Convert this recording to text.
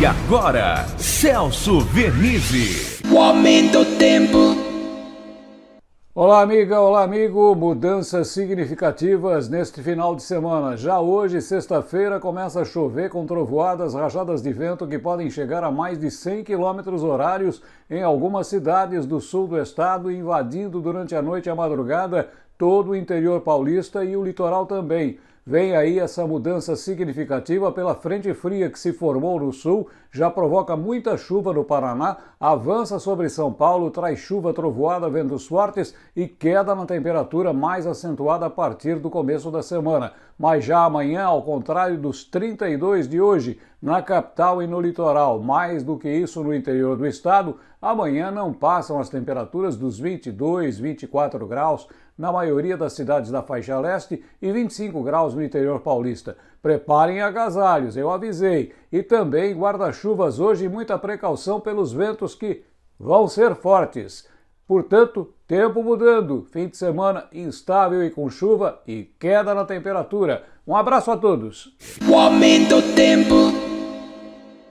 E agora, Celso Vernizzi. O aumento tempo. Olá, amiga, olá, amigo. Mudanças significativas neste final de semana. Já hoje, sexta-feira, começa a chover com trovoadas, rajadas de vento que podem chegar a mais de 100 km horários em algumas cidades do sul do estado, invadindo durante a noite e a madrugada todo o interior paulista e o litoral também. Vem aí essa mudança significativa pela frente fria que se formou no sul, já provoca muita chuva no Paraná, avança sobre São Paulo, traz chuva trovoada, ventos fortes e queda na temperatura mais acentuada a partir do começo da semana. Mas já amanhã, ao contrário dos 32 de hoje, na capital e no litoral. Mais do que isso no interior do estado, amanhã não passam as temperaturas dos 22, 24 graus na maioria das cidades da faixa leste e 25 graus no interior paulista. Preparem agasalhos, eu avisei, e também guarda-chuvas hoje e muita precaução pelos ventos que vão ser fortes. Portanto, tempo mudando, fim de semana instável e com chuva e queda na temperatura. Um abraço a todos. O aumento tempo.